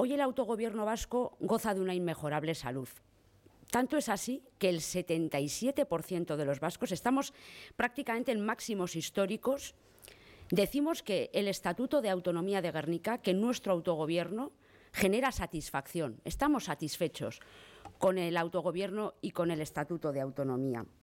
Hoy el autogobierno vasco goza de una inmejorable salud. Tanto es así que el 77% de los vascos estamos prácticamente en máximos históricos. Decimos que el Estatuto de Autonomía de Guernica, que nuestro autogobierno genera satisfacción. Estamos satisfechos con el autogobierno y con el Estatuto de Autonomía.